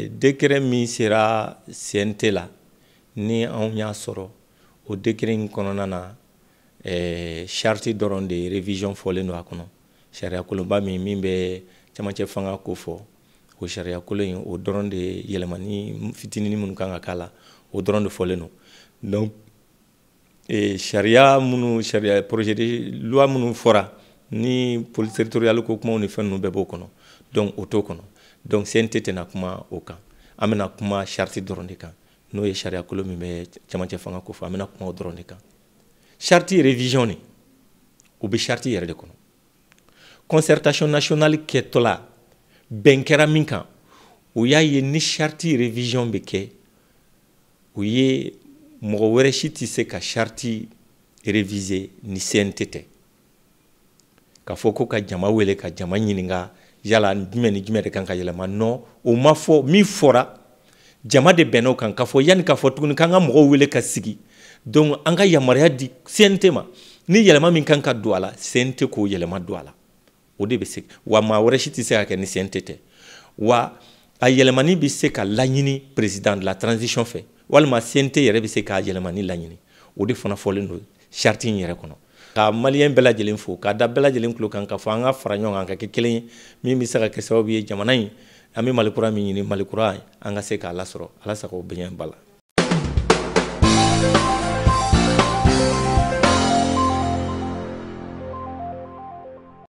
Dekɛrɛ min sera CNT la ni anw y'a sɔrɔ o dekɛrɛ in kɔnɔna na sariti dɔrɔn de révision fɔlen don a kɔnɔ sariya kolonba min min bɛ camancɛ fanga ko fɔ o sariya kolon in o dɔrɔn de yɛlɛmani fitinin minnu kan ka k'a la o dɔrɔn de fɔlen don donc sariya minnu sariya projet de loi minnu fɔra ni poli territorial ko kumaw ni fɛn ninnu bɛɛ b'o kɔnɔ donc o t'o kɔnɔ donc CNT tɛna kuma o kan an bɛna kuma chariti dɔrɔn de kan n'o ye sariya kolo min bɛ camancɛ fanga ko fɔ an bɛna kuma o dɔrɔn de kan chariti révision ne u bɛ chariti yɛrɛ de kɔnɔ concertation nationale kɛtɔ la bɛn kɛra min kan u y'a ye ni chariti révision bɛ kɛ u ye mɔgɔ wɛrɛ si tɛ se ka chariti réviser ni CNT tɛ k'a fɔ ko ka jama wele ka jama ɲininka yala jumɛn ni jumɛn de kan ka yɛlɛma nɔ o ma fɔ min fɔra jama de bɛnna o kan k'a fɔ yanni k'a fɔ tuguni k'an ka mɔgɔw wele ka sigi donc an ka yamaruya di CNT ma ni yɛlɛma min kan ka don a la CNT k'o yɛlɛma don a la o de bɛ se wa maa wɛrɛ si tɛ se ka kɛ ni CNT tɛ wa a yɛlɛmani bɛ se ka laɲini président de la transition fɛ walima CNT yɛrɛ bɛ se k'a yɛlɛmani laɲini o de fana fɔlen don charte in yɛrɛ kɔnɔ ka maliyɛn bɛɛ lajɛlen fo k'a da bɛɛ lajɛlen tulo kan k'a fɔ an ka fara ɲɔgɔn kan ka kɛ kelen ye min bɛ se ka kɛ sababu ye jamana in an bɛ malikura min ɲini malikura an ka se k'a lasɔrɔ ala sago bɛɛ ɲɛ ba la